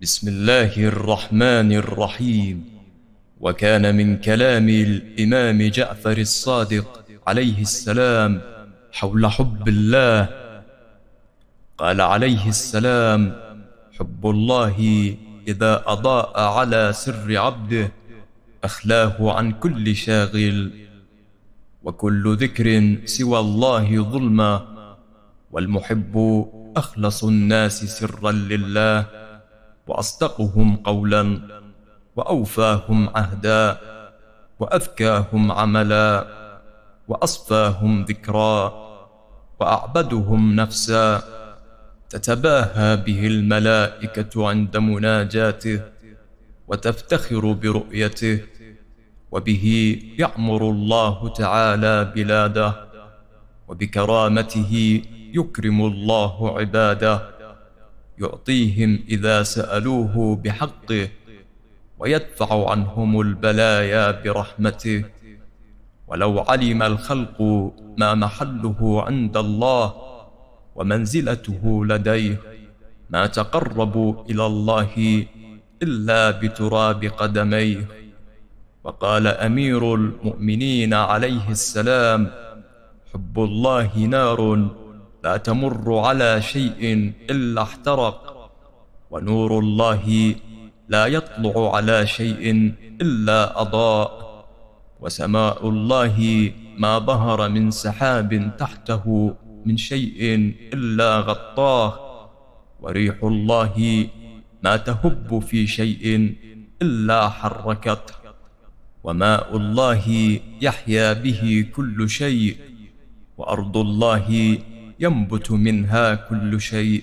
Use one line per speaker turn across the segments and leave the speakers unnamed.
بسم الله الرحمن الرحيم وكان من كلام الإمام جعفر الصادق عليه السلام حول حب الله قال عليه السلام حب الله إذا أضاء على سر عبده أخلاه عن كل شاغل وكل ذكر سوى الله ظلمة والمحب أخلص الناس سرا لله واصدقهم قولا واوفاهم عهدا واذكاهم عملا واصفاهم ذكرا واعبدهم نفسا تتباهى به الملائكه عند مناجاته وتفتخر برؤيته وبه يعمر الله تعالى بلاده وبكرامته يكرم الله عباده يعطيهم اذا سالوه بحقه ويدفع عنهم البلايا برحمته ولو علم الخلق ما محله عند الله ومنزلته لديه ما تقربوا الى الله الا بتراب قدميه وقال امير المؤمنين عليه السلام حب الله نار لا تمر على شيء إلا احترق ونور الله لا يطلع على شيء إلا أضاء وسماء الله ما ظهر من سحاب تحته من شيء إلا غطاه وريح الله ما تهب في شيء إلا حركته وماء الله يحيا به كل شيء وأرض الله ينبت منها كل شيء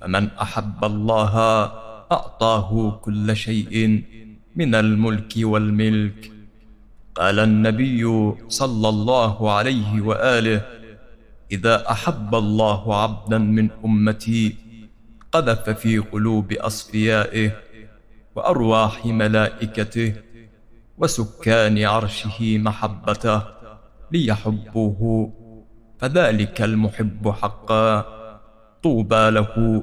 فمن احب الله اعطاه كل شيء من الملك والملك قال النبي صلى الله عليه واله اذا احب الله عبدا من امتي قذف في قلوب اصفيائه وارواح ملائكته وسكان عرشه محبته ليحبوه فذلك المحب حقا طوبى له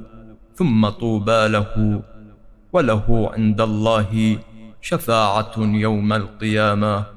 ثم طوبى له وله عند الله شفاعة يوم القيامة